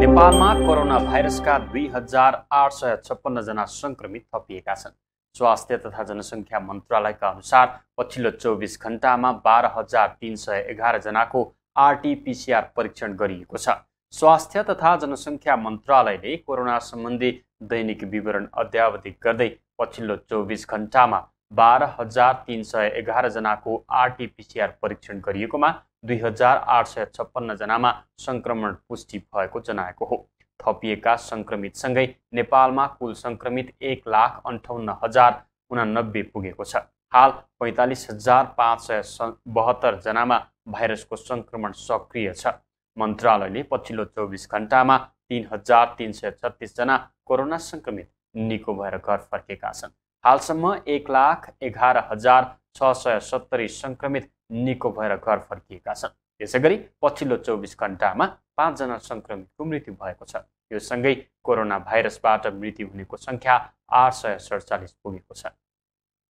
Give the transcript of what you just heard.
नेपालमा कोरोना भाइरसका दुई हजार आठ सय छप्पन्नजना सङ्क्रमित थपिएका छन् स्वास्थ्य तथा जनसङ्ख्या मन्त्रालयका अनुसार पछिल्लो चौबिस घन्टामा बाह्र हजार तिन सय एघारजनाको आरटिपिसिआर परीक्षण गरिएको छ स्वास्थ्य तथा जनसङ्ख्या मन्त्रालयले कोरोना सम्बन्धी दैनिक विवरण अद्यावधिक गर्दै पछिल्लो चौबिस घन्टामा बाह्र हजार तिन सय एघारजनाको आरटिपिसिआर परीक्षण गरिएकोमा दुई हजार आठ सय छप्पन्नजनामा सङ्क्रमण पुष्टि भएको जनाएको हो थपिएका सङ्क्रमितसँगै नेपालमा कुल सङ्क्रमित एक लाख अन्ठाउन्न हजार उनानब्बे पुगेको छ हाल पैँतालिस हजार पाँच सय बहत्तरजनामा भाइरसको सङ्क्रमण सक्रिय छ मन्त्रालयले पछिल्लो चौबिस घन्टामा तिन हजार तिन सय छत्तिसजना कोरोना सङ्क्रमित निको भएर घर फर्केका छन् हालसम्म एक लाख एघार हजार छ सय सत्तरी सङ्क्रमित निको भएर घर फर्किएका छन् यसै गरी पछिल्लो चौबिस घन्टामा पाँचजना सङ्क्रमितको मृत्यु भएको छ यो सँगै कोरोना भाइरसबाट मृत्यु हुनेको सङ्ख्या आठ सय सडचालिस पुगेको छ